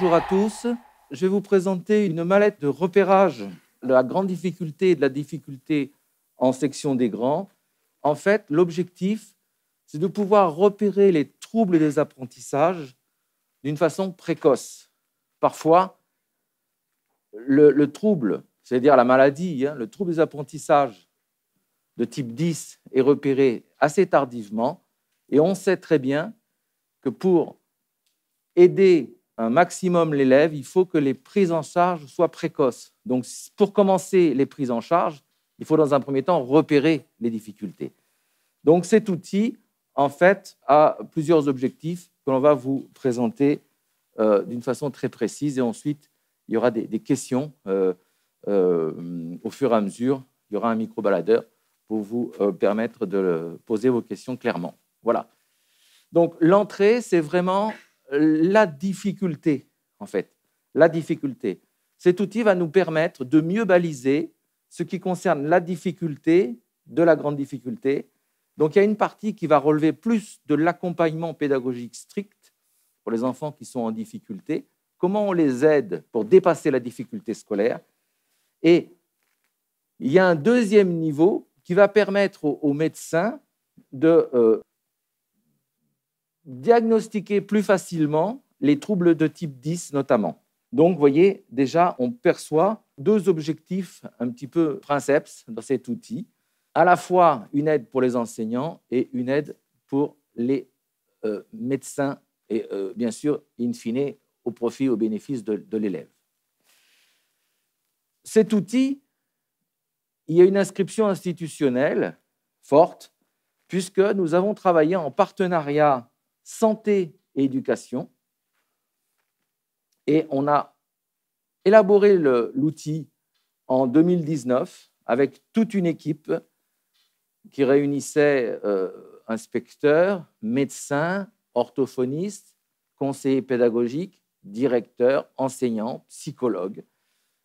bonjour à tous. Je vais vous présenter une mallette de repérage de la grande difficulté et de la difficulté en section des grands. En fait, l'objectif, c'est de pouvoir repérer les troubles des apprentissages d'une façon précoce. Parfois, le, trouble, c'est-à-dire la maladie, hein, le trouble des apprentissages de type 10 est repéré assez tardivement. Et on sait très bien que pour aider un maximum l'élève, il faut que les prises en charge soient précoces. Donc, pour commencer les prises en charge, il faut dans un premier temps repérer les difficultés. Donc, cet outil, en fait, a plusieurs objectifs que l'on va vous présenter euh, d'une façon très précise. Et ensuite, il y aura des, questions euh, euh, au fur et à mesure. Il y aura un micro-baladeur pour vous permettre de poser vos questions clairement. Voilà. Donc, l'entrée, c'est vraiment la difficulté, en fait. La difficulté. Cet outil va nous permettre de mieux baliser ce qui concerne la difficulté de la grande difficulté. Donc il y a une partie qui va relever plus de l'accompagnement pédagogique strict pour les enfants qui sont en difficulté, comment on les aide pour dépasser la difficulté scolaire. Et il y a un deuxième niveau qui va permettre aux, médecins de euh, diagnostiquer plus facilement les troubles de type 10 notamment. Donc, vous voyez, déjà, on perçoit deux objectifs un petit peu princeps dans cet outil. À la fois une aide pour les enseignants et une aide pour les euh, médecins et euh, bien sûr, in fine, au profit, au bénéfice de l'élève. Cet outil, il y a une inscription institutionnelle forte, puisque nous avons travaillé en partenariat santé et éducation. Et on a élaboré l'outil en 2019 avec toute une équipe qui réunissait euh, inspecteurs, médecins, orthophonistes, conseillers pédagogiques, directeurs, enseignants, psychologues,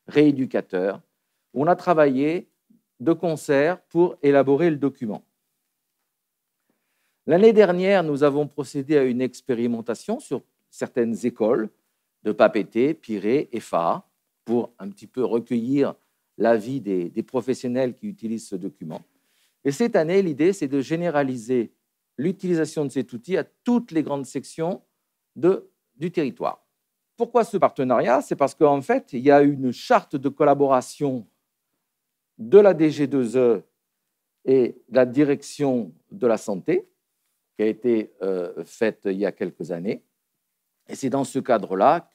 rééducateurs. On a travaillé de concert pour élaborer le document. L'année dernière, nous avons procédé à une expérimentation sur certaines écoles de Papété, Piré et Fa pour un petit peu recueillir l'avis des, des professionnels qui utilisent ce document. Et cette année, l'idée, c'est de généraliser l'utilisation de cet outil à toutes les grandes sections du territoire. Pourquoi ce partenariat C'est parce qu'en fait, il y a une charte de collaboration de la DG2E et la direction de la santé qui a été euh, faite il y a quelques années. Et c'est dans ce cadre-là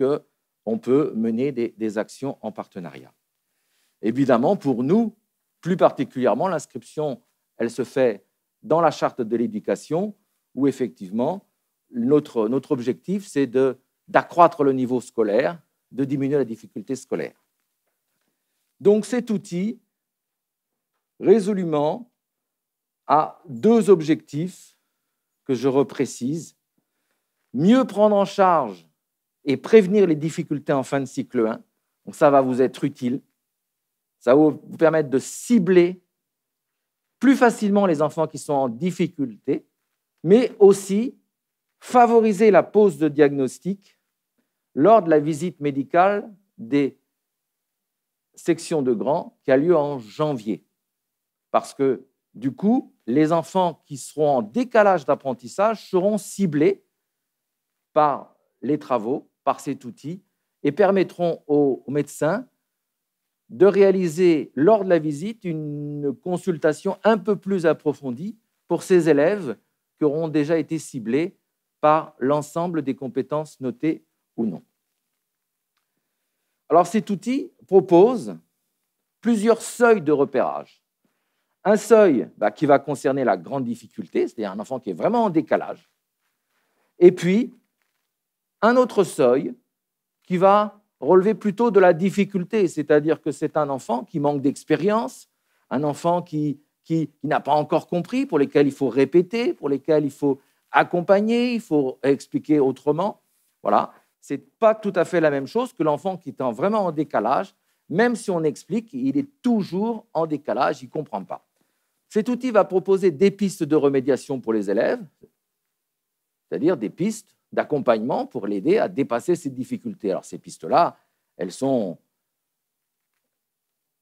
qu'on peut mener des, des, actions en partenariat. Évidemment, pour nous, plus particulièrement, l'inscription, elle se fait dans la charte de l'éducation, où effectivement, notre, notre objectif, c'est d'accroître le niveau scolaire, de diminuer la difficulté scolaire. Donc cet outil, résolument, a deux objectifs que je reprécise, mieux prendre en charge et prévenir les difficultés en fin de cycle 1. Donc ça va vous être utile. Ça va vous permettre de cibler plus facilement les enfants qui sont en difficulté, mais aussi favoriser la pose de diagnostic lors de la visite médicale des sections de grands qui a lieu en janvier. Parce que du coup, les enfants qui seront en décalage d'apprentissage seront ciblés par les travaux, par cet outil, et permettront aux, médecins de réaliser lors de la visite une consultation un peu plus approfondie pour ces élèves qui auront déjà été ciblés par l'ensemble des compétences notées ou non. Alors cet outil propose plusieurs seuils de repérage un seuil bah, qui va concerner la grande difficulté, c'est-à-dire un enfant qui est vraiment en décalage. Et puis, un autre seuil qui va relever plutôt de la difficulté, c'est-à-dire que c'est un enfant qui manque d'expérience, un enfant qui, qui, qui n'a pas encore compris, pour lesquels il faut répéter, pour lesquels il faut accompagner, il faut expliquer autrement. Voilà, n'est pas tout à fait la même chose que l'enfant qui est vraiment en décalage. Même si on explique, il est toujours en décalage, il comprend pas. Cet outil va proposer des pistes de remédiation pour les élèves, c'est-à-dire des pistes d'accompagnement pour l'aider à dépasser ces difficultés. Alors ces pistes-là, elles sont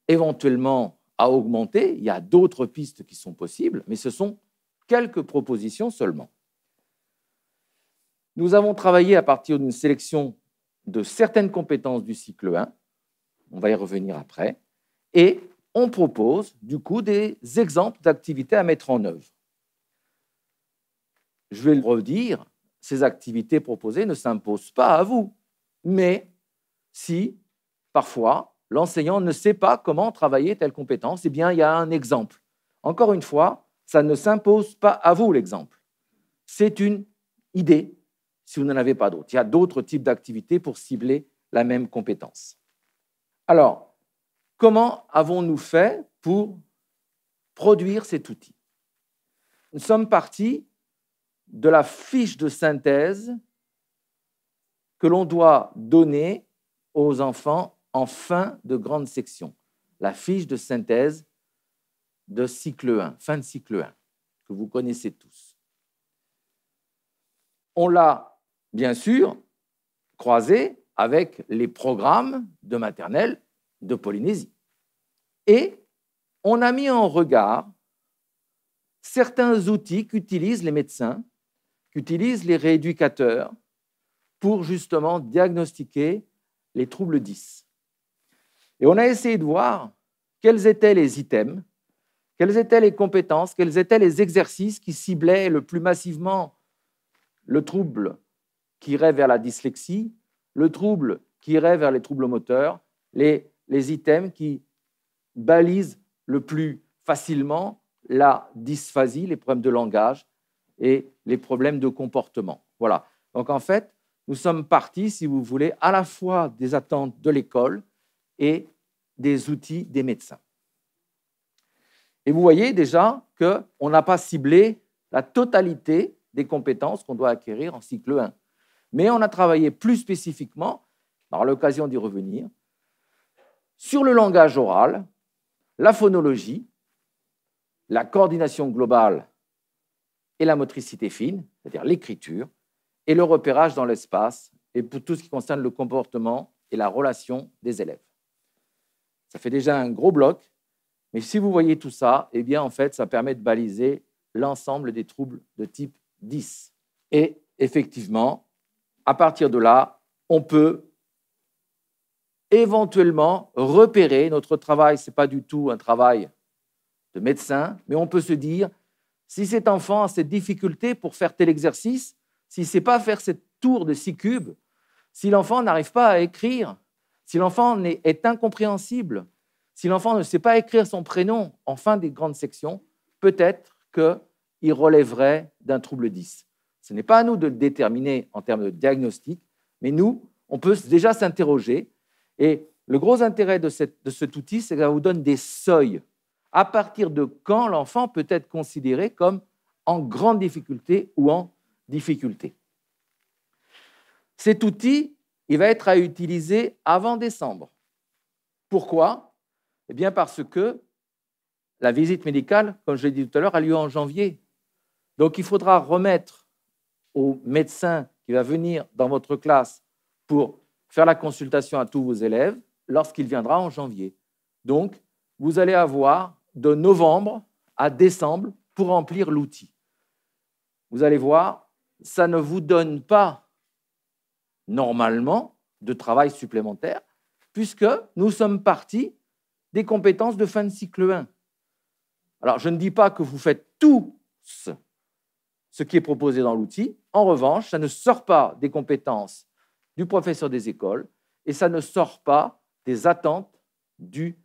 éventuellement à augmenter. Il y a d'autres pistes qui sont possibles, mais ce sont quelques propositions seulement. Nous avons travaillé à partir d'une sélection de certaines compétences du cycle 1, on va y revenir après, et on propose du coup des exemples d'activités à mettre en œuvre. Je vais le redire, ces activités proposées ne s'imposent pas à vous, mais si parfois l'enseignant ne sait pas comment travailler telle compétence, eh bien il y a un exemple. Encore une fois, ça ne s'impose pas à vous l'exemple. C'est une idée si vous n'en avez pas d'autres. Il y a d'autres types d'activités pour cibler la même compétence. Alors, Comment avons-nous fait pour produire cet outil Nous sommes partis de la fiche de synthèse que l'on doit donner aux enfants en fin de grande section, la fiche de synthèse de cycle 1, fin de cycle 1, que vous connaissez tous. On l'a, bien sûr, croisée avec les programmes de maternelle de Polynésie. Et on a mis en regard certains outils qu'utilisent les médecins, qu'utilisent les rééducateurs pour justement diagnostiquer les troubles 10. Et on a essayé de voir quels étaient les items, quelles étaient les compétences, quels étaient les exercices qui ciblaient le plus massivement le trouble qui irait vers la dyslexie, le trouble qui irait vers les troubles moteurs, les les items qui balisent le plus facilement la dysphasie, les problèmes de langage et les problèmes de comportement. Voilà. Donc en fait, nous sommes partis, si vous voulez, à la fois des attentes de l'école et des outils des médecins. Et vous voyez déjà qu'on n'a pas ciblé la totalité des compétences qu'on doit acquérir en cycle 1. Mais on a travaillé plus spécifiquement, par l'occasion d'y revenir, sur le langage oral, la phonologie, la coordination globale et la motricité fine, c'est-à-dire l'écriture, et le repérage dans l'espace, et pour tout ce qui concerne le comportement et la relation des élèves. Ça fait déjà un gros bloc, mais si vous voyez tout ça, eh bien en fait, ça permet de baliser l'ensemble des troubles de type 10. Et effectivement, à partir de là, on peut éventuellement repérer, notre travail, ce n'est pas du tout un travail de médecin, mais on peut se dire, si cet enfant a cette difficulté pour faire tel exercice, s'il ne sait pas faire cette tour de six cubes, si l'enfant n'arrive pas à écrire, si l'enfant est incompréhensible, si l'enfant ne sait pas écrire son prénom en fin des grandes sections, peut-être qu'il relèverait d'un trouble 10. Ce n'est pas à nous de le déterminer en termes de diagnostic, mais nous, on peut déjà s'interroger et le gros intérêt de, cet outil, c'est qu'il vous donne des seuils. À partir de quand l'enfant peut être considéré comme en grande difficulté ou en difficulté. Cet outil, il va être à utiliser avant décembre. Pourquoi Eh bien parce que la visite médicale, comme je l'ai dit tout à l'heure, a lieu en janvier. Donc il faudra remettre au médecin qui va venir dans votre classe pour faire la consultation à tous vos élèves lorsqu'il viendra en janvier. Donc, vous allez avoir de novembre à décembre pour remplir l'outil. Vous allez voir, ça ne vous donne pas normalement de travail supplémentaire, puisque nous sommes partis des compétences de fin de cycle 1. Alors, je ne dis pas que vous faites tous ce qui est proposé dans l'outil. En revanche, ça ne sort pas des compétences du professeur des écoles et ça ne sort pas des attentes du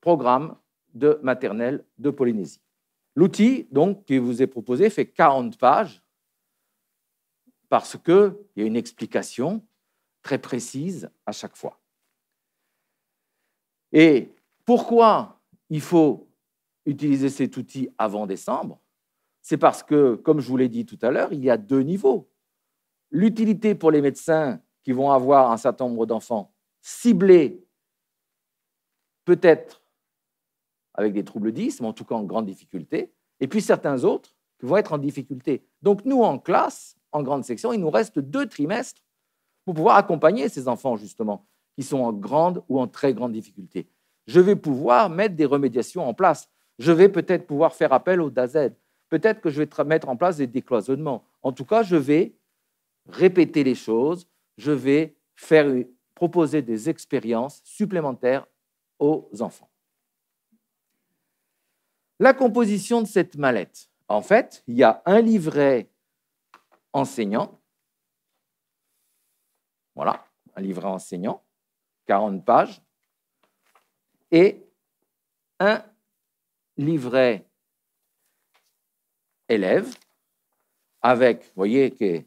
programme de maternelle de Polynésie. L'outil donc qui vous est proposé fait 40 pages parce qu'il y a une explication très précise à chaque fois. Et pourquoi il faut utiliser cet outil avant décembre C'est parce que, comme je vous l'ai dit tout à l'heure, il y a deux niveaux. L'utilité pour les médecins qui vont avoir un certain nombre d'enfants ciblés, peut-être avec des troubles 10, mais en tout cas en grande difficulté, et puis certains autres qui vont être en difficulté. Donc nous, en classe, en grande section, il nous reste deux trimestres pour pouvoir accompagner ces enfants, justement, qui sont en grande ou en très grande difficulté. Je vais pouvoir mettre des remédiations en place. Je vais peut-être pouvoir faire appel au DAZ. Peut-être que je vais mettre en place des décloisonnements. En tout cas, je vais répéter les choses, je vais faire, proposer des expériences supplémentaires aux enfants. La composition de cette mallette. En fait, il y a un livret enseignant. Voilà, un livret enseignant, 40 pages. Et un livret élève avec, vous voyez, que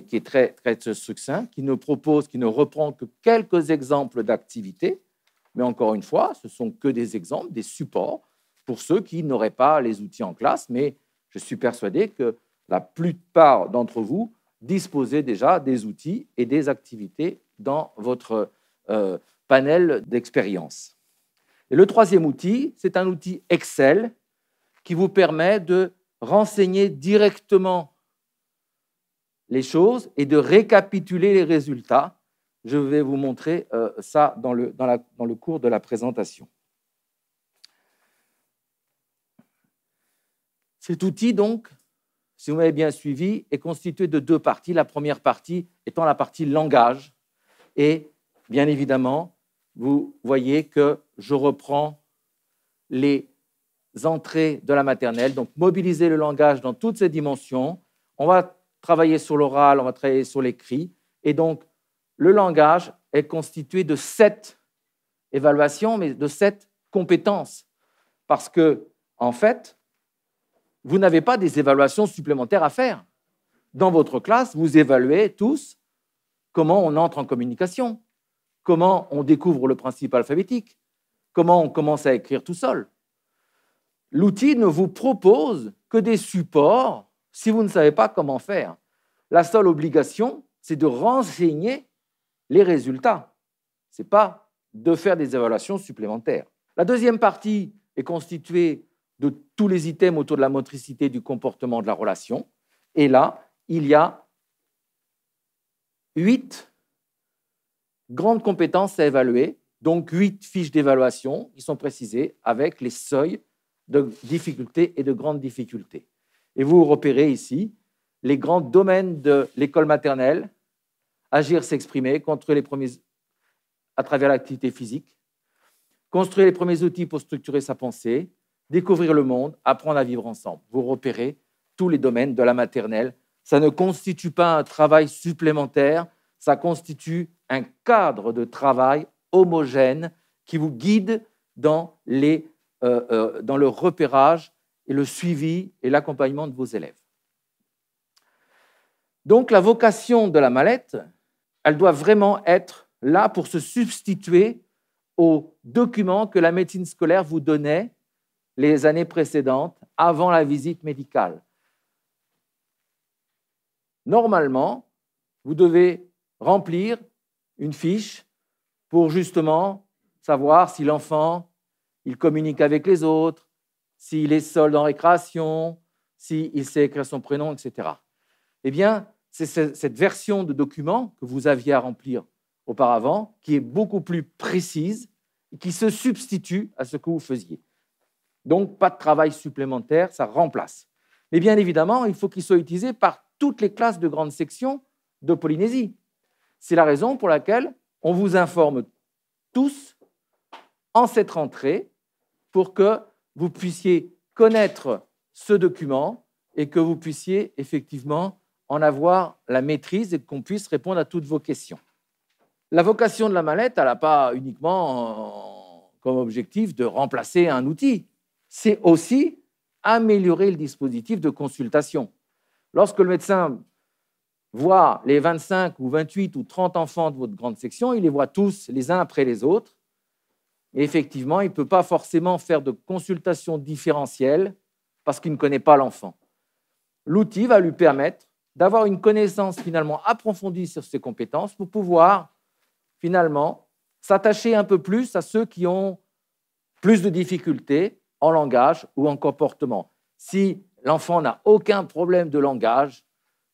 qui, est, très, succinct, qui ne propose, qui ne reprend que quelques exemples d'activités, mais encore une fois, ce sont que des exemples, des supports pour ceux qui n'auraient pas les outils en classe, mais je suis persuadé que la plupart d'entre vous disposez déjà des outils et des activités dans votre euh, panel d'expérience. Et le troisième outil, c'est un outil Excel qui vous permet de renseigner directement les choses et de récapituler les résultats. Je vais vous montrer euh, ça dans le, dans, dans le cours de la présentation. Cet outil, donc, si vous m'avez bien suivi, est constitué de deux parties. La première partie étant la partie langage. Et bien évidemment, vous voyez que je reprends les entrées de la maternelle, donc mobiliser le langage dans toutes ses dimensions. On va travailler sur l'oral, on va travailler sur l'écrit. Et donc, le langage est constitué de sept évaluations, mais de sept compétences. Parce que, en fait, vous n'avez pas des évaluations supplémentaires à faire. Dans votre classe, vous évaluez tous comment on entre en communication, comment on découvre le principe alphabétique, comment on commence à écrire tout seul. L'outil ne vous propose que des supports si vous ne savez pas comment faire. La seule obligation, c'est de renseigner les résultats. Ce n'est pas de faire des évaluations supplémentaires. La deuxième partie est constituée de tous les items autour de la motricité du comportement de la relation. Et là, il y a huit grandes compétences à évaluer, donc huit fiches d'évaluation qui sont précisées avec les seuils de difficulté et de grande difficulté. Et vous repérez ici les grands domaines de l'école maternelle, agir, s'exprimer, construire les premiers à travers l'activité physique, construire les premiers outils pour structurer sa pensée, découvrir le monde, apprendre à vivre ensemble. Vous repérez tous les domaines de la maternelle. Ça ne constitue pas un travail supplémentaire, ça constitue un cadre de travail homogène qui vous guide dans, euh, euh, dans le repérage et le suivi et l'accompagnement de vos élèves. Donc la vocation de la mallette, elle doit vraiment être là pour se substituer aux documents que la médecine scolaire vous donnait les années précédentes avant la visite médicale. Normalement, vous devez remplir une fiche pour justement savoir si l'enfant, il communique avec les autres, s'il est seul dans récréation, s'il sait écrire son prénom, etc. Eh bien, c'est cette version de document que vous aviez à remplir auparavant qui est beaucoup plus précise et qui se substitue à ce que vous faisiez. Donc, pas de travail supplémentaire, ça remplace. Mais bien évidemment, il faut qu'il soit utilisé par toutes les classes de grande section de Polynésie. C'est la raison pour laquelle on vous informe tous en cette rentrée pour que vous puissiez connaître ce document et que vous puissiez effectivement en avoir la maîtrise et qu'on puisse répondre à toutes vos questions. La vocation de la mallette, elle n'a pas uniquement euh, comme objectif de remplacer un outil, c'est aussi améliorer le dispositif de consultation. Lorsque le médecin voit les 25 ou 28 ou 30 enfants de votre grande section, il les voit tous les uns après les autres, et effectivement, il ne peut pas forcément faire de consultation différentielle parce qu'il ne connaît pas l'enfant. L'outil va lui permettre d'avoir une connaissance finalement approfondie sur ses compétences pour pouvoir finalement s'attacher un peu plus à ceux qui ont plus de difficultés en langage ou en comportement. Si l'enfant n'a aucun problème de langage,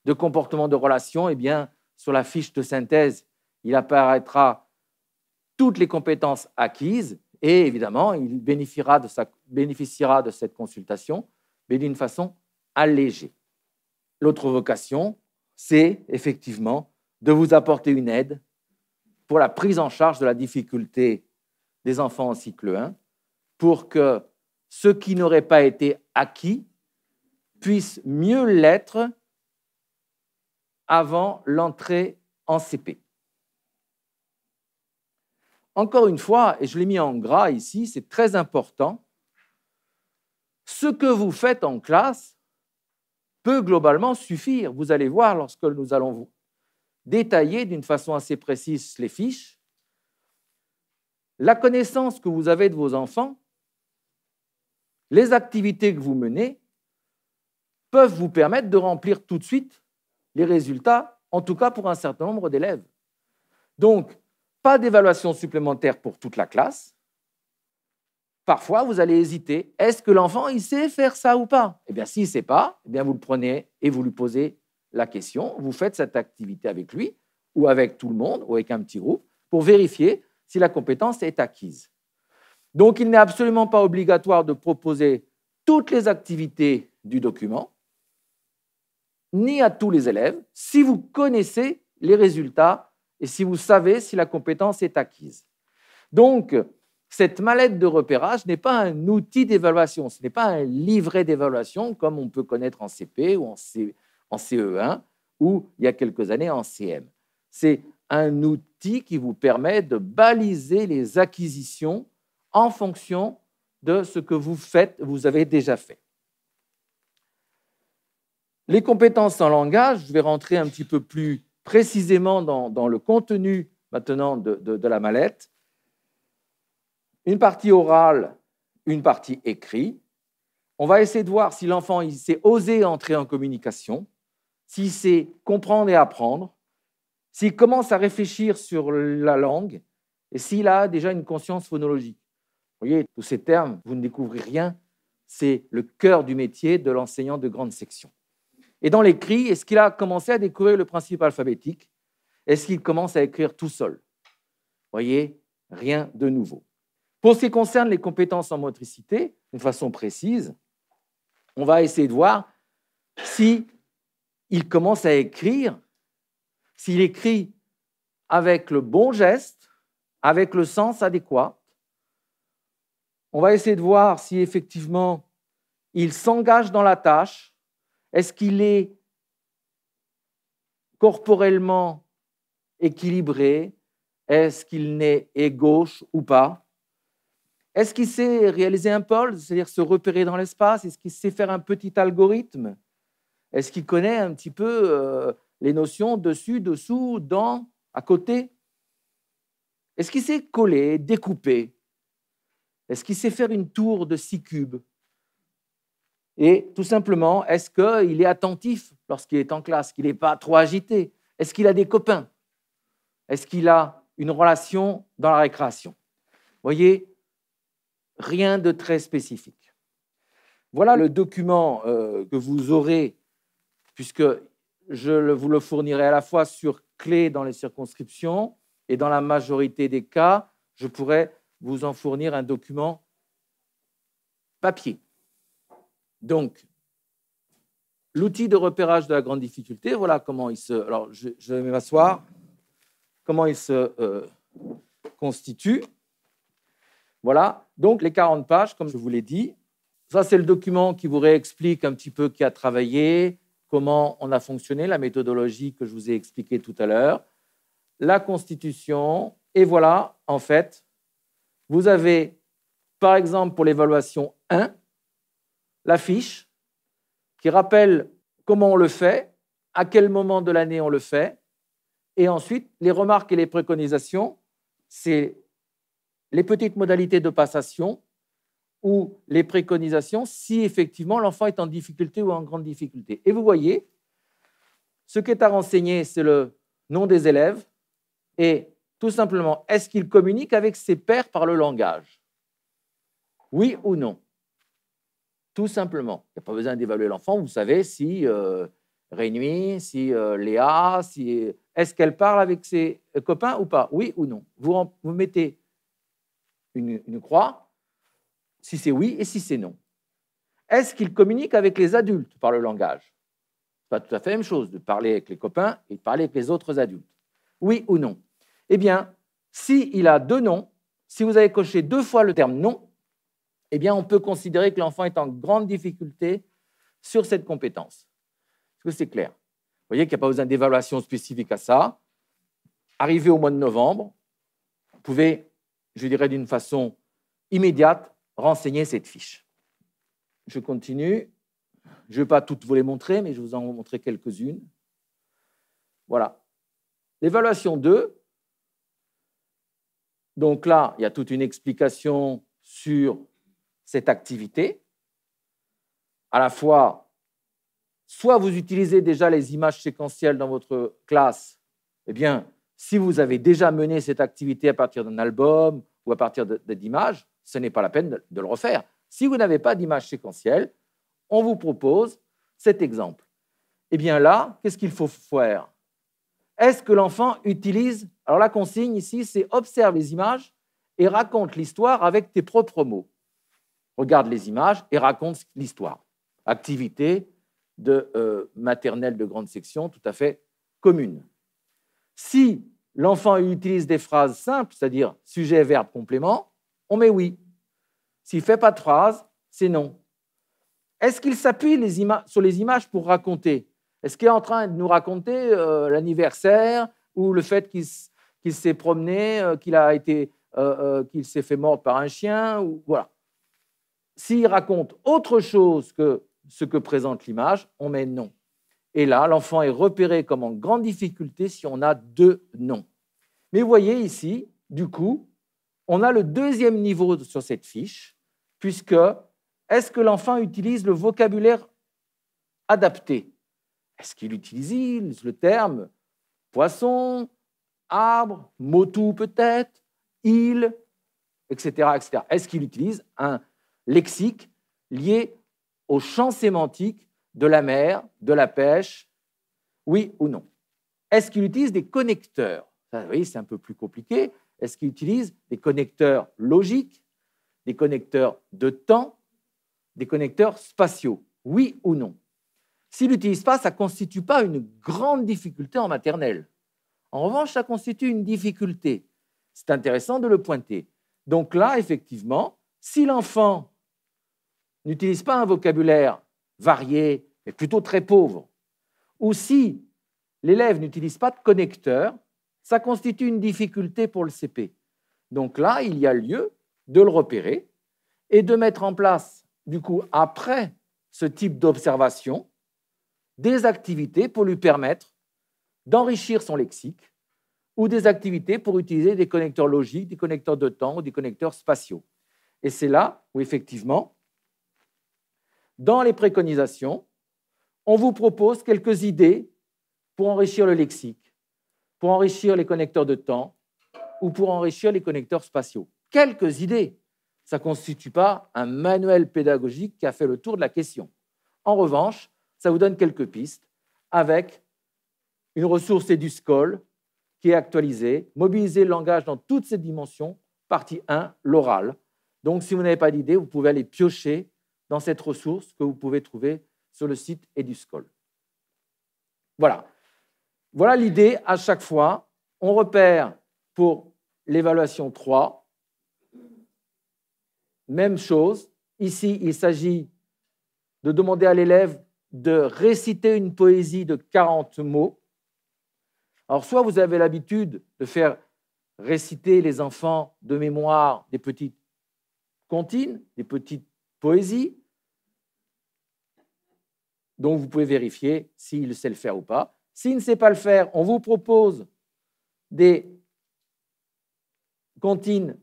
de comportement, de relation, eh bien, sur la fiche de synthèse, il apparaîtra toutes les compétences acquises et évidemment, il bénéficiera de, cette consultation, mais d'une façon allégée. L'autre vocation, c'est effectivement de vous apporter une aide pour la prise en charge de la difficulté des enfants en cycle 1, pour que ce qui n'aurait pas été acquis puisse mieux l'être avant l'entrée en CP encore une fois, et je l'ai mis en gras ici, c'est très important, ce que vous faites en classe peut globalement suffire. Vous allez voir lorsque nous allons vous détailler d'une façon assez précise les fiches. La connaissance que vous avez de vos enfants, les activités que vous menez, peuvent vous permettre de remplir tout de suite les résultats, en tout cas pour un certain nombre d'élèves. Donc, pas d'évaluation supplémentaire pour toute la classe. Parfois, vous allez hésiter. Est-ce que l'enfant, il sait faire ça ou pas Eh bien, s'il ne sait pas, eh bien, vous le prenez et vous lui posez la question. Vous faites cette activité avec lui ou avec tout le monde ou avec un petit groupe pour vérifier si la compétence est acquise. Donc, il n'est absolument pas obligatoire de proposer toutes les activités du document, ni à tous les élèves, si vous connaissez les résultats et si vous savez si la compétence est acquise. Donc, cette mallette de repérage n'est pas un outil d'évaluation, ce n'est pas un livret d'évaluation comme on peut connaître en CP ou en, CE1 e ou il y a quelques années en CM. C'est un outil qui vous permet de baliser les acquisitions en fonction de ce que vous faites, vous avez déjà fait. Les compétences en langage, je vais rentrer un petit peu plus précisément dans, le contenu maintenant de, la mallette. Une partie orale, une partie écrite. On va essayer de voir si l'enfant s'est osé entrer en communication, s'il sait comprendre et apprendre, s'il commence à réfléchir sur la langue et s'il a déjà une conscience phonologique. Vous voyez, tous ces termes, vous ne découvrez rien. C'est le cœur du métier de l'enseignant de grande section. Et dans l'écrit, est-ce qu'il a commencé à découvrir le principe alphabétique Est-ce qu'il commence à écrire tout seul Voyez, rien de nouveau. Pour ce qui concerne les compétences en motricité, de façon précise, on va essayer de voir si il commence à écrire, s'il écrit avec le bon geste, avec le sens adéquat. On va essayer de voir si effectivement il s'engage dans la tâche, est-ce qu'il est corporellement équilibré Est-ce qu'il n'est est gauche ou pas Est-ce qu'il sait réaliser un pôle, c'est-à-dire se repérer dans l'espace Est-ce qu'il sait faire un petit algorithme Est-ce qu'il connaît un petit peu euh, les notions dessus, dessous, dans, à côté Est-ce qu'il sait coller, découper Est-ce qu'il sait faire une tour de six cubes et tout simplement, est-ce qu'il est attentif lorsqu'il est en classe, qu'il n'est pas trop agité Est-ce qu'il a des copains Est-ce qu'il a une relation dans la récréation voyez, rien de très spécifique. Voilà le document euh, que vous aurez, puisque je vous le fournirai à la fois sur clé dans les circonscriptions et dans la majorité des cas, je pourrai vous en fournir un document papier. Donc, l'outil de repérage de la grande difficulté, voilà comment il se... Alors, je, vais m'asseoir. Comment il se euh, constitue. Voilà, donc les 40 pages, comme je vous l'ai dit. Ça, c'est le document qui vous réexplique un petit peu qui a travaillé, comment on a fonctionné, la méthodologie que je vous ai expliquée tout à l'heure, la constitution. Et voilà, en fait, vous avez, par exemple, pour l'évaluation 1, la fiche qui rappelle comment on le fait, à quel moment de l'année on le fait, et ensuite les remarques et les préconisations, c'est les petites modalités de passation ou les préconisations si effectivement l'enfant est en difficulté ou en grande difficulté. Et vous voyez, ce qui est à renseigner, c'est le nom des élèves et tout simplement, est-ce qu'il communique avec ses pairs par le langage Oui ou non tout simplement. Il n'y a pas besoin d'évaluer l'enfant. Vous savez si euh, si euh, Léa, si est-ce qu'elle parle avec ses euh, copains ou pas, oui ou non. Vous, mettez une, croix si c'est oui et si c'est non. Est-ce qu'il communique avec les adultes par le langage Pas tout à fait la même chose de parler avec les copains et de parler avec les autres adultes. Oui ou non Eh bien, s'il il a deux noms, si vous avez coché deux fois le terme non, eh bien, on peut considérer que l'enfant est en grande difficulté sur cette compétence. Est-ce que c'est clair Vous voyez qu'il n'y a pas besoin d'évaluation spécifique à ça. Arrivé au mois de novembre, vous pouvez, je dirais d'une façon immédiate, renseigner cette fiche. Je continue. Je ne vais pas toutes vous les montrer, mais je vous en montrer quelques-unes. Voilà. L'évaluation 2. Donc là, il y a toute une explication sur cette activité, à la fois, soit vous utilisez déjà les images séquentielles dans votre classe, eh bien, si vous avez déjà mené cette activité à partir d'un album ou à partir d'images, ce n'est pas la peine de, le refaire. Si vous n'avez pas d'images séquentielles, on vous propose cet exemple. Eh bien là, qu'est-ce qu'il faut faire Est-ce que l'enfant utilise Alors la consigne ici, c'est observe les images et raconte l'histoire avec tes propres mots regarde les images et raconte l'histoire. Activité de euh, maternelle de grande section tout à fait commune. Si l'enfant utilise des phrases simples, c'est-à-dire sujet, verbe, complément, on met oui. S'il ne fait pas de phrase, c'est non. Est-ce qu'il s'appuie sur les images pour raconter Est-ce qu'il est en train de nous raconter euh, l'anniversaire ou le fait qu'il s'est promené, euh, qu'il a été, qu'il s'est fait mordre par un chien voilà. S'il raconte autre chose que ce que présente l'image, on met non. Et là, l'enfant est repéré comme en grande difficulté si on a deux noms. Mais vous voyez ici, du coup, on a le deuxième niveau sur cette fiche, puisque est-ce que l'enfant utilise le vocabulaire adapté Est-ce qu'il utilise le terme poisson, arbre, mot peut-être, île, etc. etc. Est-ce qu'il utilise un lexique lié au champ sémantique de la mer, de la pêche, oui ou non Est-ce qu'il utilise des connecteurs Vous voyez, c'est un peu plus compliqué. Est-ce qu'il utilise des connecteurs logiques, des connecteurs de temps, des connecteurs spatiaux Oui ou non S'il n'utilise pas, ça ne constitue pas une grande difficulté en maternelle. En revanche, ça constitue une difficulté. C'est intéressant de le pointer. Donc là, effectivement, si l'enfant n'utilise pas un vocabulaire varié, et plutôt très pauvre, ou si l'élève n'utilise pas de connecteur, ça constitue une difficulté pour le CP. Donc là, il y a lieu de le repérer et de mettre en place, du coup, après ce type d'observation, des activités pour lui permettre d'enrichir son lexique ou des activités pour utiliser des connecteurs logiques, des connecteurs de temps ou des connecteurs spatiaux. Et c'est là où, effectivement, dans les préconisations, on vous propose quelques idées pour enrichir le lexique, pour enrichir les connecteurs de temps ou pour enrichir les connecteurs spatiaux. Quelques idées. Ça ne constitue pas un manuel pédagogique qui a fait le tour de la question. En revanche, ça vous donne quelques pistes avec une ressource EduScol qui est actualisée, mobiliser le langage dans toutes ses dimensions, partie 1, l'oral. Donc, si vous n'avez pas d'idée, vous pouvez aller piocher dans cette ressource que vous pouvez trouver sur le site Eduscol. Voilà. Voilà l'idée à chaque fois. On repère pour l'évaluation 3. Même chose. Ici, il s'agit de demander à l'élève de réciter une poésie de 40 mots. Alors, soit vous avez l'habitude de faire réciter les enfants de mémoire des petites comptines, des petites poésie, donc vous pouvez vérifier s'il sait le faire ou pas. S'il ne sait pas le faire, on vous propose des comptines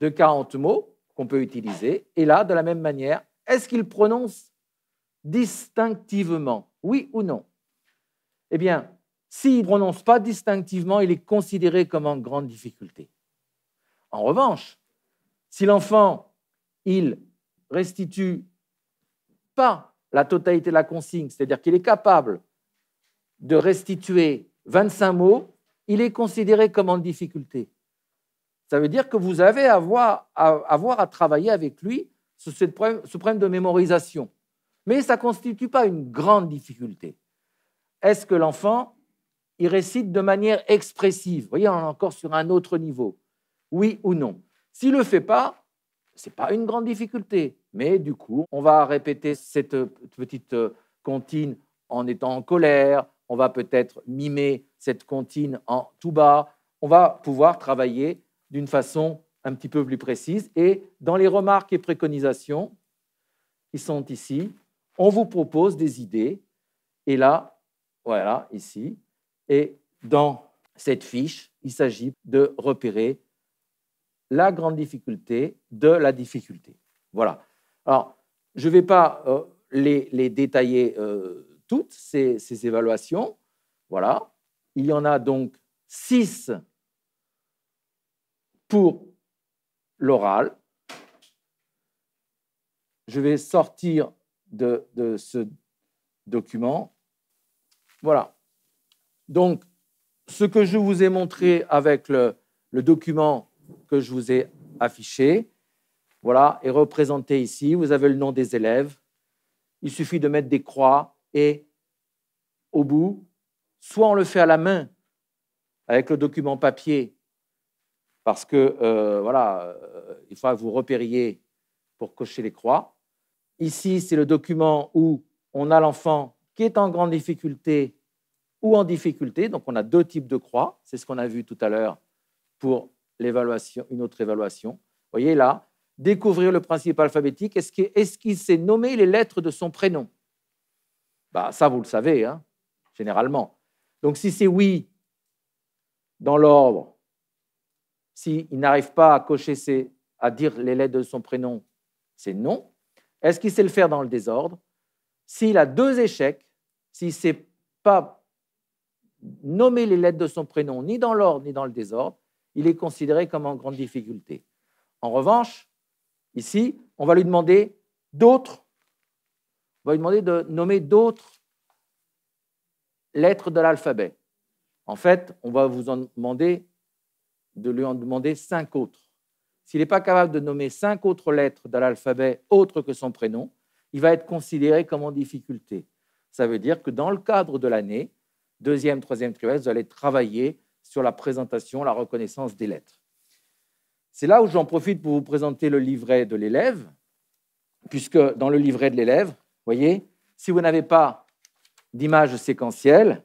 de 40 mots qu'on peut utiliser. Et là, de la même manière, est-ce qu'il prononce distinctivement, oui ou non Eh bien, s'il ne prononce pas distinctivement, il est considéré comme en grande difficulté. En revanche, si l'enfant, il restitue pas la totalité de la consigne, c'est-à-dire qu'il est capable de restituer 25 mots, il est considéré comme en difficulté. Ça veut dire que vous avez à avoir à, travailler avec lui sur ce problème, de mémorisation. Mais ça ne constitue pas une grande difficulté. Est-ce que l'enfant, il récite de manière expressive on est encore sur un autre niveau. Oui ou non S'il ne le fait pas, ce n'est pas une grande difficulté. Mais du coup, on va répéter cette euh, petite euh, comptine en étant en colère, on va peut-être mimer cette comptine en tout bas, on va pouvoir travailler d'une façon un petit peu plus précise. Et dans les remarques et préconisations qui sont ici, on vous propose des idées. Et là, voilà, ici. Et dans cette fiche, il s'agit de repérer la grande difficulté de la difficulté. Voilà. Alors, je ne vais pas euh, les, détailler euh, toutes, ces, évaluations. Voilà. Il y en a donc six pour l'oral. Je vais sortir de, ce document. Voilà. Donc, ce que je vous ai montré avec le document que je vous ai affiché, voilà, est représenté ici. Vous avez le nom des élèves. Il suffit de mettre des croix et au bout, soit on le fait à la main avec le document papier, parce que euh, voilà, euh, il faut que vous repériez pour cocher les croix. Ici, c'est le document où on a l'enfant qui est en grande difficulté ou en difficulté. Donc, on a deux types de croix. C'est ce qu'on a vu tout à l'heure pour l'évaluation, une autre évaluation. Vous voyez là, découvrir le principe alphabétique. Est-ce qu'il sait nommer les lettres de son prénom bah, Ça, vous le savez, hein, généralement. Donc si c'est oui, dans l'ordre, s'il n'arrive pas à cocher à dire les lettres de son prénom, c'est non. Est-ce qu'il sait le faire dans le désordre S'il a deux échecs, s'il ne sait pas nommer les lettres de son prénom ni dans l'ordre ni dans le désordre, il est considéré comme en grande difficulté. En revanche, Ici, on va lui demander d'autres, on va lui demander de nommer d'autres lettres de l'alphabet. En fait, on va vous en demander de lui en demander cinq autres. S'il n'est pas capable de nommer cinq autres lettres de l'alphabet autres que son prénom, il va être considéré comme en difficulté. Ça veut dire que dans le cadre de l'année, deuxième, troisième trimestre, vous allez travailler sur la présentation, la reconnaissance des lettres. C'est là où j'en profite pour vous présenter le livret de l'élève, puisque dans le livret de l'élève, voyez, si vous n'avez pas d'image séquentielle,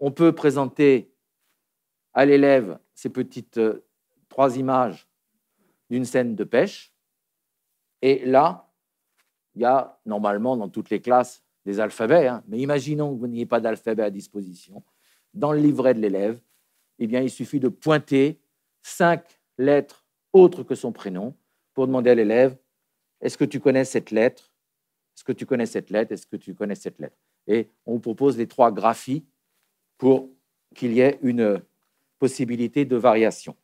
on peut présenter à l'élève ces petites euh, trois images d'une scène de pêche. Et là, il y a normalement dans toutes les classes des alphabets, hein. mais imaginons que vous n'ayez pas d'alphabet à disposition. Dans le livret de l'élève, eh bien, il suffit de pointer cinq lettre autre que son prénom pour demander à l'élève est-ce que tu connais cette lettre Est-ce que tu connais cette lettre Est-ce que tu connais cette lettre Et on propose les trois graphies pour qu'il y ait une possibilité de variation.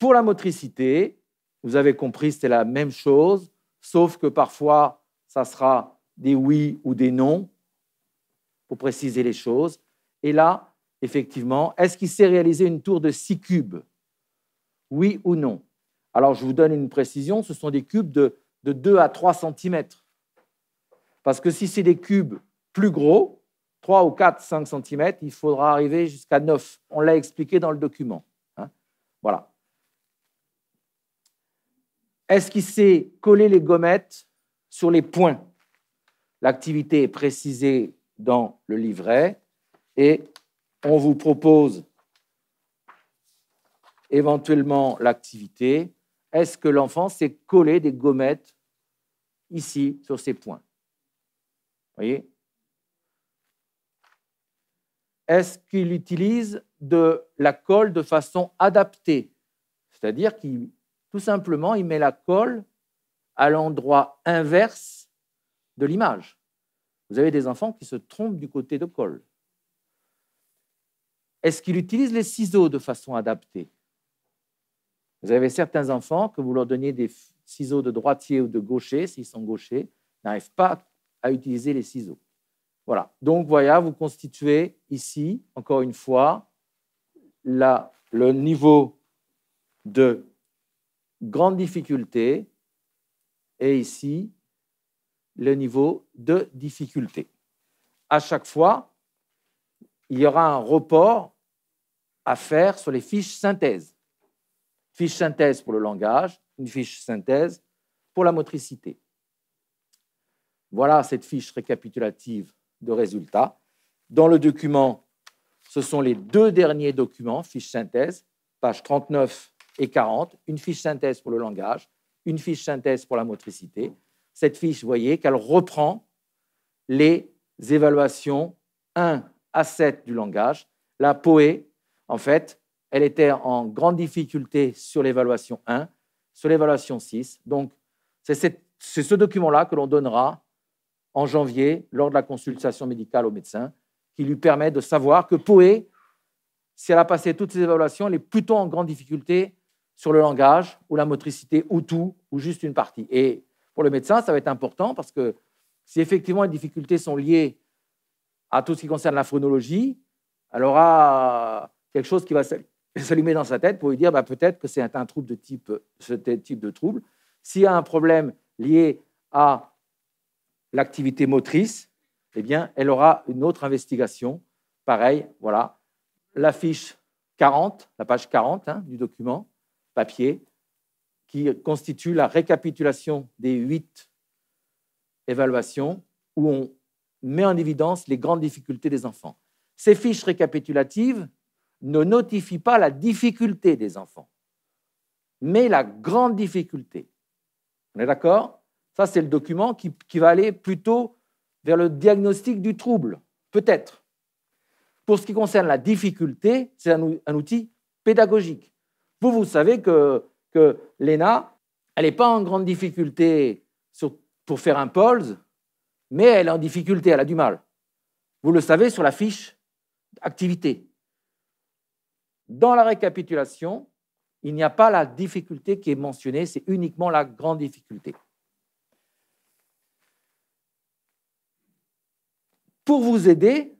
Pour la motricité, vous avez compris, c'est la même chose, sauf que parfois, ça sera des oui ou des non pour préciser les choses. Et là, effectivement. Est-ce qu'il sait réaliser une tour de 6 cubes Oui ou non Alors, je vous donne une précision, ce sont des cubes de, 2 à 3 cm. Parce que si c'est des cubes plus gros, 3 ou 4, 5 cm, il faudra arriver jusqu'à 9. On l'a expliqué dans le document. Hein. voilà. Est-ce qu'il sait coller les gommettes sur les points L'activité est précisée dans le livret et on vous propose éventuellement l'activité. Est-ce que l'enfant s'est collé des gommettes ici sur ces points voyez Est-ce qu'il utilise de la colle de façon adaptée C'est-à-dire qu'il tout simplement il met la colle à l'endroit inverse de l'image. Vous avez des enfants qui se trompent du côté de colle. Est-ce qu'il utilise les ciseaux de façon adaptée Vous avez certains enfants que vous leur donnez des ciseaux de droitier ou de gaucher, s'ils sont gauchers, n'arrivent pas à utiliser les ciseaux. Voilà. Donc, voilà, vous constituez ici, encore une fois, le niveau de grande difficulté et ici, le niveau de difficulté. À chaque fois, il y aura un report à faire sur les fiches synthèse. Fiche synthèse pour le langage, une fiche synthèse pour la motricité. Voilà cette fiche récapitulative de résultats. Dans le document, ce sont les deux derniers documents, fiche synthèse, pages 39 et 40, une fiche synthèse pour le langage, une fiche synthèse pour la motricité. Cette fiche, vous voyez qu'elle reprend les évaluations 1 7 du langage. La Poé, en fait, elle était en grande difficulté sur l'évaluation 1, sur l'évaluation 6. Donc, c'est ce document-là que l'on donnera en janvier lors de la consultation médicale au médecin, qui lui permet de savoir que Poé, si elle a passé toutes ses évaluations, elle est plutôt en grande difficulté sur le langage ou la motricité ou tout ou juste une partie. Et pour le médecin, ça va être important parce que si effectivement les difficultés sont liées à tout ce qui concerne la phrenologie, elle aura quelque chose qui va s'allumer dans sa tête pour lui dire bah, peut-être que c'est un trouble de type, ce type de trouble. S'il y a un problème lié à l'activité motrice, eh bien, elle aura une autre investigation. Pareil, voilà, la fiche 40, la page 40 hein, du document papier, qui constitue la récapitulation des huit évaluations où on met en évidence les grandes difficultés des enfants. Ces fiches récapitulatives ne notifient pas la difficulté des enfants, mais la grande difficulté. On est d'accord Ça, c'est le document qui, va aller plutôt vers le diagnostic du trouble, peut-être. Pour ce qui concerne la difficulté, c'est un, outil pédagogique. Vous, vous savez que, que l'ENA, elle n'est pas en grande difficulté pour faire un pause, mais elle est en difficulté, elle a du mal. Vous le savez sur la fiche activité. Dans la récapitulation, il n'y a pas la difficulté qui est mentionnée, c'est uniquement la grande difficulté. Pour vous aider,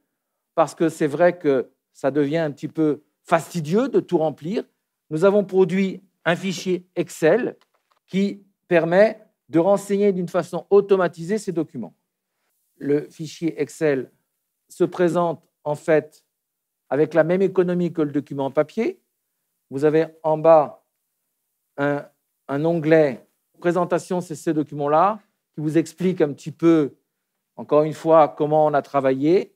parce que c'est vrai que ça devient un petit peu fastidieux de tout remplir, nous avons produit un fichier Excel qui permet de renseigner d'une façon automatisée ces documents le fichier Excel se présente en fait avec la même économie que le document papier. Vous avez en bas un, un onglet présentation, c'est ce document-là qui vous explique un petit peu, encore une fois, comment on a travaillé.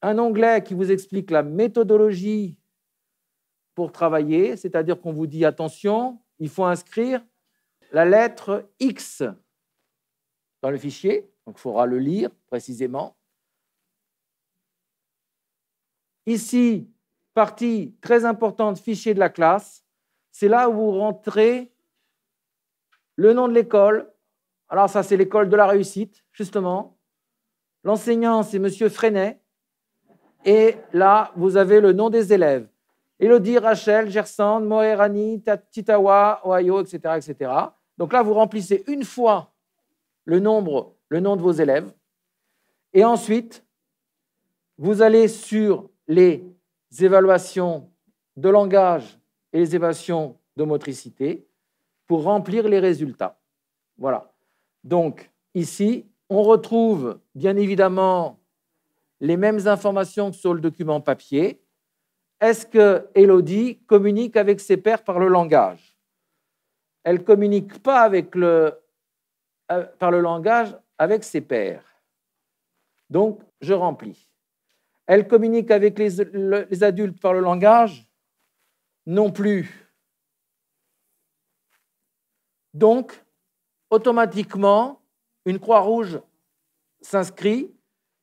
Un onglet qui vous explique la méthodologie pour travailler, c'est-à-dire qu'on vous dit attention, il faut inscrire la lettre X dans le fichier, donc il faudra le lire précisément. Ici, partie très importante, fichier de la classe, c'est là où vous rentrez le nom de l'école. Alors ça, c'est l'école de la réussite, justement. L'enseignant, c'est Monsieur Freinet. Et là, vous avez le nom des élèves. Elodie, Rachel, Gersand, Moerani, Titawa, Ohio, etc., etc. Donc là, vous remplissez une fois le, nombre, le nom de vos élèves. Et ensuite, vous allez sur les évaluations de langage et les évaluations de motricité pour remplir les résultats. Voilà. Donc, ici, on retrouve bien évidemment les mêmes informations que sur le document papier. Est-ce que Elodie communique avec ses pairs par le langage Elle ne communique pas avec le euh, par le langage avec ses pairs. Donc, je remplis. Elle communique avec les, adultes par le langage Non plus. Donc, automatiquement, une croix rouge s'inscrit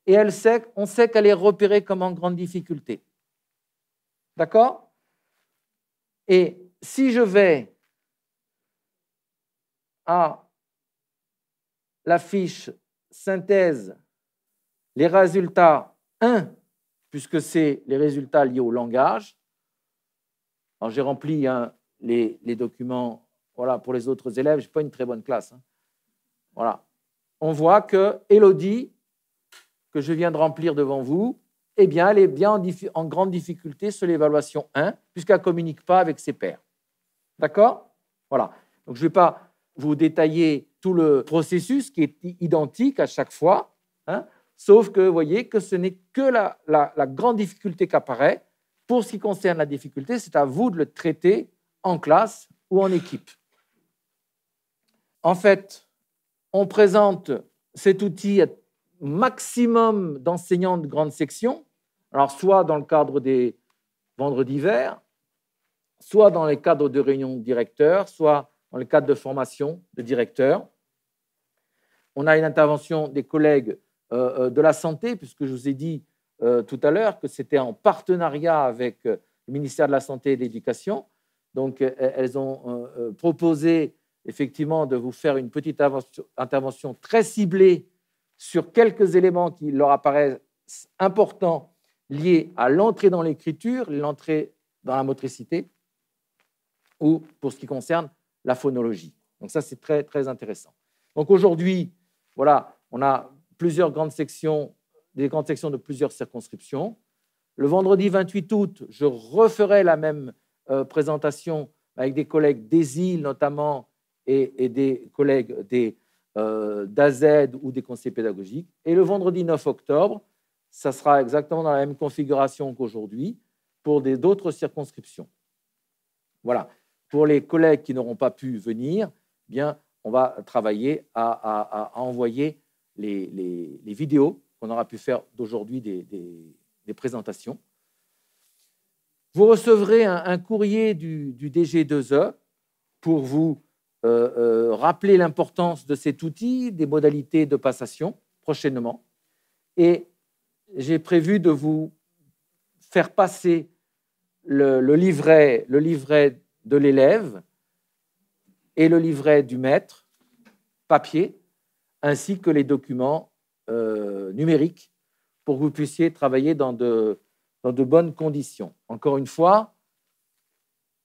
et sait, on sait qu'elle est repérée comme en grande difficulté. D'accord Et si je vais à la fiche synthèse les résultats 1, puisque c'est les résultats liés au langage. Alors j'ai rempli hein, les, documents voilà, pour les autres élèves, je n'ai pas une très bonne classe. Hein. Voilà. On voit que Elodie, que je viens de remplir devant vous, eh bien, elle est bien en, grande difficulté sur l'évaluation 1, puisqu'elle ne communique pas avec ses pairs. D'accord Voilà. Donc je ne vais pas vous détailler tout le processus qui est identique à chaque fois, hein. sauf que vous voyez que ce n'est que la, grande difficulté qui apparaît. Pour ce qui concerne la difficulté, c'est à vous de le traiter en classe ou en équipe. En fait, on présente cet outil à maximum d'enseignants de grande section, alors soit dans le cadre des vendredis verts, soit dans les cadres de réunions directeurs, soit dans le cadre de formation de directeurs. On a une intervention des collègues euh, euh, de la santé, puisque je vous ai dit euh, tout à l'heure que c'était en partenariat avec le ministère de la Santé et de l'Éducation. Donc, elles ont proposé effectivement de vous faire une petite intervention très ciblée sur quelques éléments qui leur apparaissent importants liés à l'entrée dans l'écriture, l'entrée dans la motricité, ou pour ce qui concerne la phonologie. Donc ça, c'est très, très intéressant. Donc aujourd'hui, voilà, on a plusieurs grandes sections, des grandes sections de plusieurs circonscriptions. Le vendredi 28 août, je referai la même euh, présentation avec des collègues des îles notamment et, des collègues des, euh, d'AZ ou des conseils pédagogiques. Et le vendredi 9 octobre, ça sera exactement dans la même configuration qu'aujourd'hui pour d'autres circonscriptions. Voilà. Pour les collègues qui n'auront pas pu venir, eh bien, on va travailler à, envoyer les, vidéos qu'on aura pu faire d'aujourd'hui des, présentations. Vous recevrez un, courrier du, DG2E pour vous euh, euh, rappeler l'importance de cet outil, des modalités de passation prochainement. Et j'ai prévu de vous faire passer livret, le livret de l'élève et le livret du maître papier, ainsi que les documents euh, numériques pour que vous puissiez travailler dans de, bonnes conditions. Encore une fois,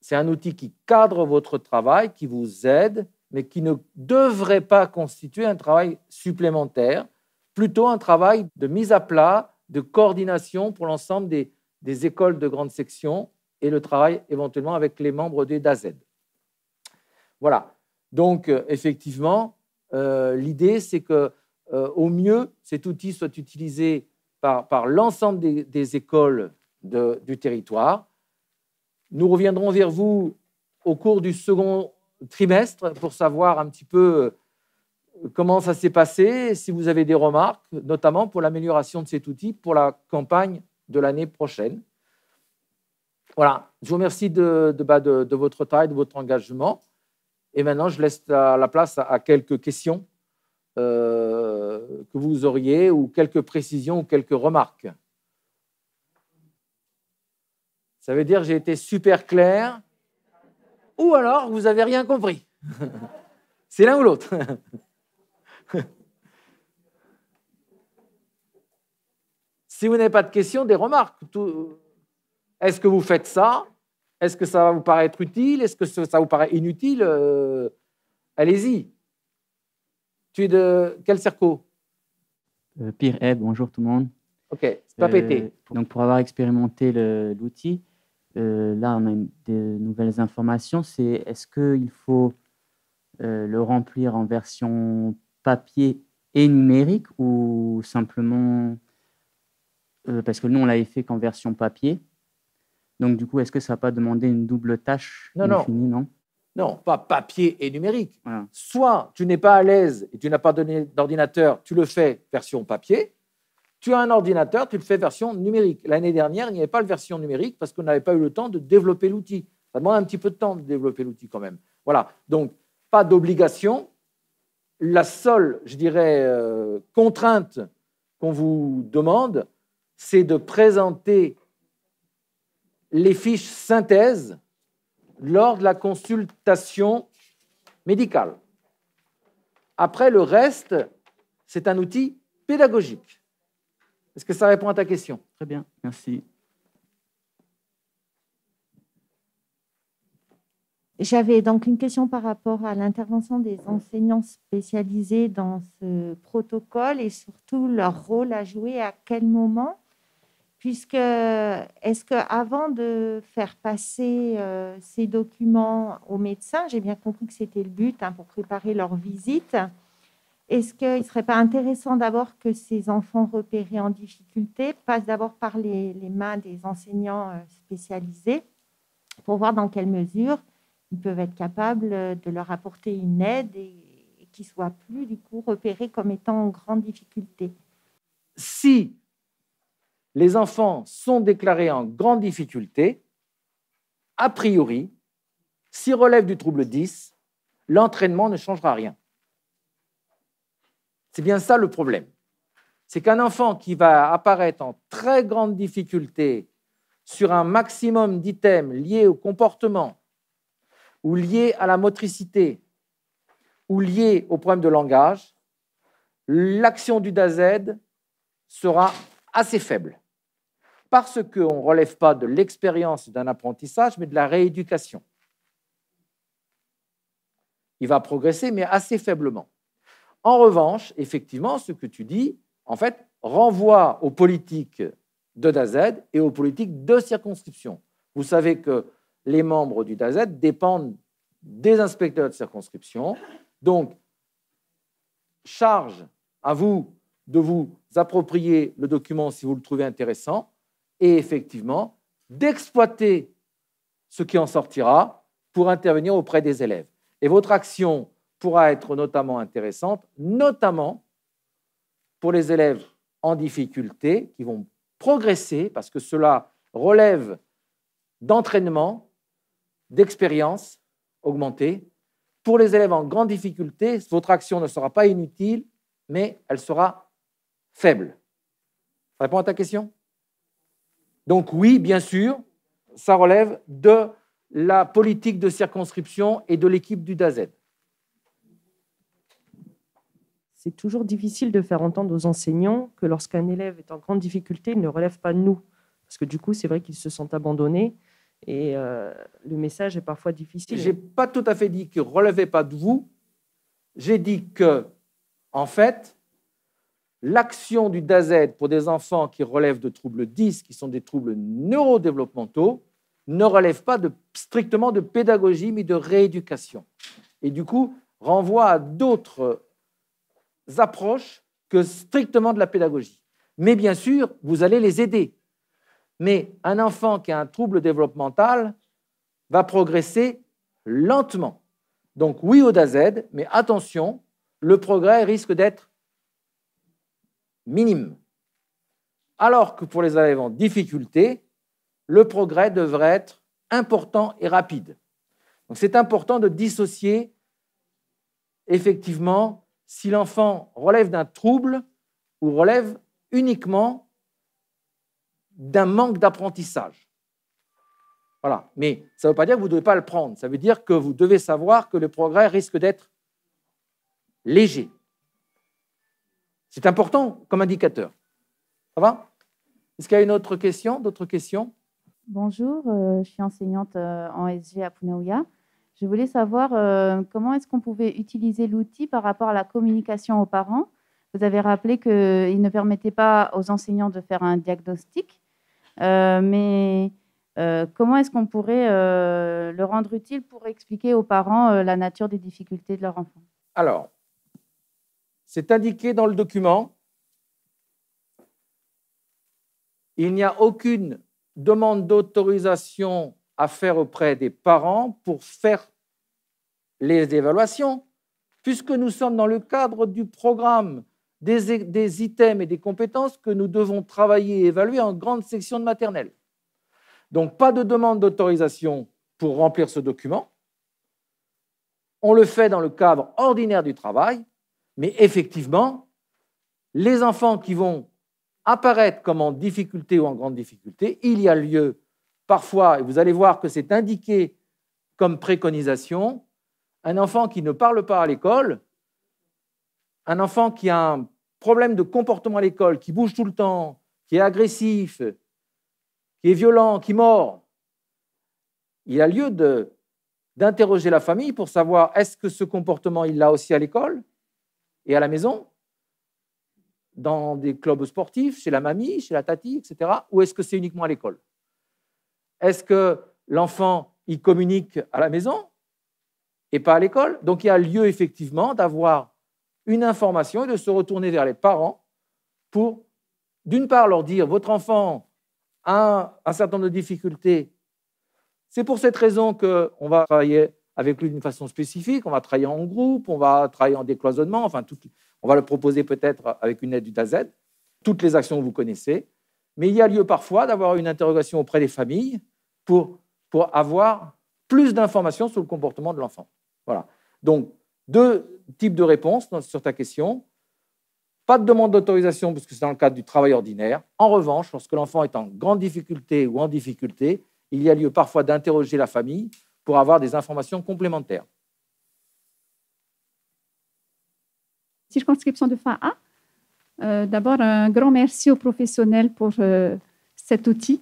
c'est un outil qui cadre votre travail, qui vous aide, mais qui ne devrait pas constituer un travail supplémentaire, plutôt un travail de mise à plat, de coordination pour l'ensemble des, des écoles de grande section et le travail éventuellement avec les membres des DAZ. Voilà. Donc, euh, effectivement, euh, l'idée, c'est que euh, au mieux, cet outil soit utilisé par, l'ensemble des, écoles du territoire. Nous reviendrons vers vous au cours du second trimestre pour savoir un petit peu comment ça s'est passé, si vous avez des remarques, notamment pour l'amélioration de cet outil pour la campagne de l'année prochaine. Voilà, je vous remercie bah, de, de, votre taille, de votre engagement. Et maintenant, je laisse la, place à, quelques questions euh, que vous auriez ou quelques précisions ou quelques remarques. Ça veut dire j'ai été super clair ou alors vous n'avez rien compris. C'est l'un ou l'autre. si vous n'avez pas de questions, des remarques. Est-ce que vous faites ça Est-ce que ça va vous paraître utile Est-ce que ça vous paraît inutile euh, Allez-y. Tu es de quel circo euh, Pire bonjour tout le monde. Ok, c'est pas pété. Euh, donc pour avoir expérimenté l'outil, là on a des nouvelles informations. C'est est-ce qu'il faut le remplir en version papier et numérique ou simplement parce que nous on l'avait fait qu'en version papier donc, du coup, est-ce que ça n'a pas demandé une double tâche Non, non. non pas papier et numérique. Soit tu n'es pas à l'aise et tu n'as pas donné d'ordinateur, tu le fais version papier. Tu as un ordinateur, tu le fais version numérique. L'année dernière, il n'y avait pas de version numérique parce qu'on n'avait pas eu le temps de développer l'outil. Ça demande un petit peu de temps de développer l'outil quand même. Voilà. Donc, pas d'obligation. La seule, je dirais, euh, contrainte qu'on vous demande, c'est de présenter les fiches synthèse lors de la consultation médicale. Après, le reste, c'est un outil pédagogique. Est-ce que ça répond à ta question Très bien, merci. J'avais donc une question par rapport à l'intervention des enseignants spécialisés dans ce protocole et surtout leur rôle à jouer à quel moment puisque est-ce avant de faire passer euh, ces documents aux médecins, j'ai bien compris que c'était le but hein, pour préparer leur visite, est-ce qu'il ne serait pas intéressant d'abord que ces enfants repérés en difficulté passent d'abord par les, mains des enseignants euh, spécialisés pour voir dans quelle mesure ils peuvent être capables euh, de leur apporter une aide et, qu'ils soient plus du coup repérés comme étant en grande difficulté Si les enfants sont déclarés en grande difficulté, a priori, s'ils relèvent du trouble 10, l'entraînement ne changera rien. C'est bien ça le problème. C'est qu'un enfant qui va apparaître en très grande difficulté sur un maximum d'items liés au comportement, ou liés à la motricité, ou liés au problème de langage, l'action du DAZ sera assez faible parce qu'on ne relève pas de l'expérience d'un apprentissage, mais de la rééducation. Il va progresser, mais assez faiblement. En revanche, effectivement, ce que tu dis, en fait, renvoie aux politiques de DAZ et aux politiques de circonscription. Vous savez que les membres du DAZ dépendent des inspecteurs de circonscription. Donc, charge à vous de vous approprier le document si vous le trouvez intéressant, et effectivement d'exploiter ce qui en sortira pour intervenir auprès des élèves. Et votre action pourra être notamment intéressante, notamment pour les élèves en difficulté qui vont progresser, parce que cela relève d'entraînement, d'expérience augmentée. Pour les élèves en grande difficulté, votre action ne sera pas inutile, mais elle sera faible. Ça répond à ta question donc oui, bien sûr, ça relève de la politique de circonscription et de l'équipe du DAZ. C'est toujours difficile de faire entendre aux enseignants que lorsqu'un élève est en grande difficulté, il ne relève pas de nous. Parce que du coup, c'est vrai qu'ils se sentent abandonnés et euh, le message est parfois difficile. Je n'ai pas tout à fait dit qu'il ne pas de vous. J'ai dit que, en fait, l'action du DAZ pour des enfants qui relèvent de troubles 10, qui sont des troubles neurodéveloppementaux, ne relève pas strictement de pédagogie, mais de rééducation. Et du coup, renvoie à d'autres approches que strictement de la pédagogie. Mais bien sûr, vous allez les aider. Mais un enfant qui a un trouble développemental va progresser lentement. Donc oui au DAZ, mais attention, le progrès risque d'être minime. Alors que pour les élèves en difficulté, le progrès devrait être important et rapide. Donc c'est important de dissocier effectivement si l'enfant relève d'un trouble ou relève uniquement d'un manque d'apprentissage. Voilà. Mais ça ne veut pas dire que vous ne devez pas le prendre. Ça veut dire que vous devez savoir que le progrès risque d'être léger. C'est important comme indicateur. Ça va Est-ce qu'il y a une autre question D'autres questions Bonjour, euh, je suis enseignante euh, en SG à Punaouya. Je voulais savoir euh, comment est-ce qu'on pouvait utiliser l'outil par rapport à la communication aux parents. Vous avez rappelé qu'il ne permettait pas aux enseignants de faire un diagnostic, mais comment est-ce qu'on pourrait le rendre utile pour expliquer aux parents la nature des difficultés de leur enfant Alors, c'est indiqué dans le document. Il n'y a aucune demande d'autorisation à faire auprès des parents pour faire les évaluations, puisque nous sommes dans le cadre du programme des, items et des compétences que nous devons travailler et évaluer en grande section de maternelle. Donc, pas de demande d'autorisation pour remplir ce document. On le fait dans le cadre ordinaire du travail mais effectivement, les enfants qui vont apparaître comme en difficulté ou en grande difficulté, il y a lieu parfois, et vous allez voir que c'est indiqué comme préconisation, un enfant qui ne parle pas à l'école, un enfant qui a un problème de comportement à l'école, qui bouge tout le temps, qui est agressif, qui est violent, qui mord, il a lieu d'interroger la famille pour savoir est-ce que ce comportement, il l'a aussi à l'école et à la maison, dans des clubs sportifs, chez la mamie, chez la tati, etc. Ou est-ce que c'est uniquement à l'école Est-ce que l'enfant, il communique à la maison et pas à l'école Donc il y a lieu effectivement d'avoir une information et de se retourner vers les parents pour, d'une part, leur dire, votre enfant a un, certain nombre de difficultés. C'est pour cette raison qu'on va travailler avec lui d'une façon spécifique. On va travailler en groupe, on va travailler en décloisonnement. Enfin, on va le proposer peut-être avec une aide du DAZ. Toutes les actions que vous connaissez. Mais il y a lieu parfois d'avoir une interrogation auprès des familles pour, avoir plus d'informations sur le comportement de l'enfant. Voilà. Donc, deux types de réponses sur ta question. Pas de demande d'autorisation parce que c'est dans le cadre du travail ordinaire. En revanche, lorsque l'enfant est en grande difficulté ou en difficulté, il y a lieu parfois d'interroger la famille pour avoir des informations complémentaires. Circonscription de FAA, euh, d'abord un grand merci aux professionnels pour euh, cet outil,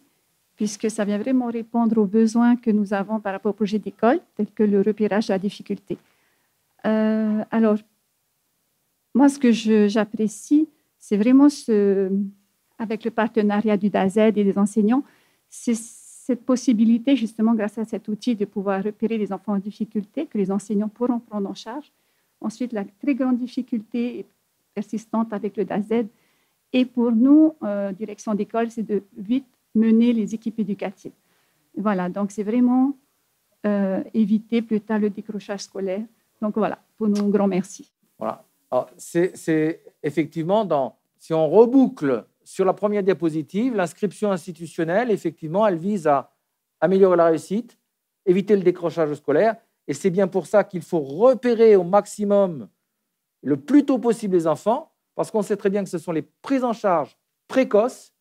puisque ça vient vraiment répondre aux besoins que nous avons par rapport au projet d'école, tels que le repérage de la difficulté. Euh, alors, moi, ce que j'apprécie, c'est vraiment ce, avec le partenariat du DAZ et des enseignants, c'est cette possibilité, justement, grâce à cet outil, de pouvoir repérer les enfants en difficulté que les enseignants pourront prendre en charge. Ensuite, la très grande difficulté persistante avec le DAZ. Et pour nous, euh, direction d'école, c'est de vite mener les équipes éducatives. Voilà, donc c'est vraiment euh, éviter plus tard le décrochage scolaire. Donc voilà, pour nous, un grand merci. Voilà. C'est effectivement dans, si on reboucle sur la première diapositive, l'inscription institutionnelle, effectivement, elle vise à améliorer la réussite, éviter le décrochage scolaire. Et c'est bien pour ça qu'il faut repérer au maximum, le plus tôt possible, les enfants, parce qu'on sait très bien que ce sont les prises en charge précoces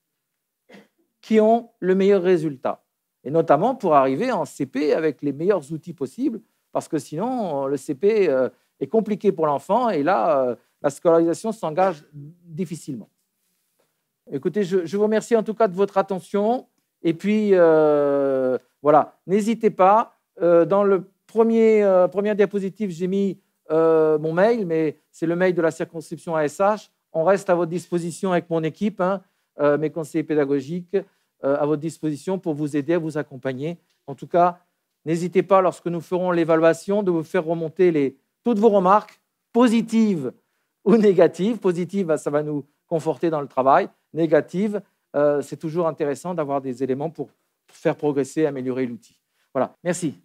qui ont le meilleur résultat. Et notamment pour arriver en CP avec les meilleurs outils possibles, parce que sinon, le CP euh, est compliqué pour l'enfant et là, euh, la scolarisation s'engage difficilement. Écoutez, je, vous remercie en tout cas de votre attention. Et puis, euh, voilà, n'hésitez pas. Euh, dans le premier, euh, diapositive, j'ai mis euh, mon mail, mais c'est le mail de la circonscription ASH. On reste à votre disposition avec mon équipe, hein, mes conseillers pédagogiques, à votre disposition pour vous aider, à vous accompagner. En tout cas, n'hésitez pas, lorsque nous ferons l'évaluation, de vous faire remonter toutes vos remarques, positives ou négatives. Positives, bah, ça va nous conforter dans le travail négative, euh, c'est toujours intéressant d'avoir des éléments pour faire progresser, et améliorer l'outil. Voilà, merci.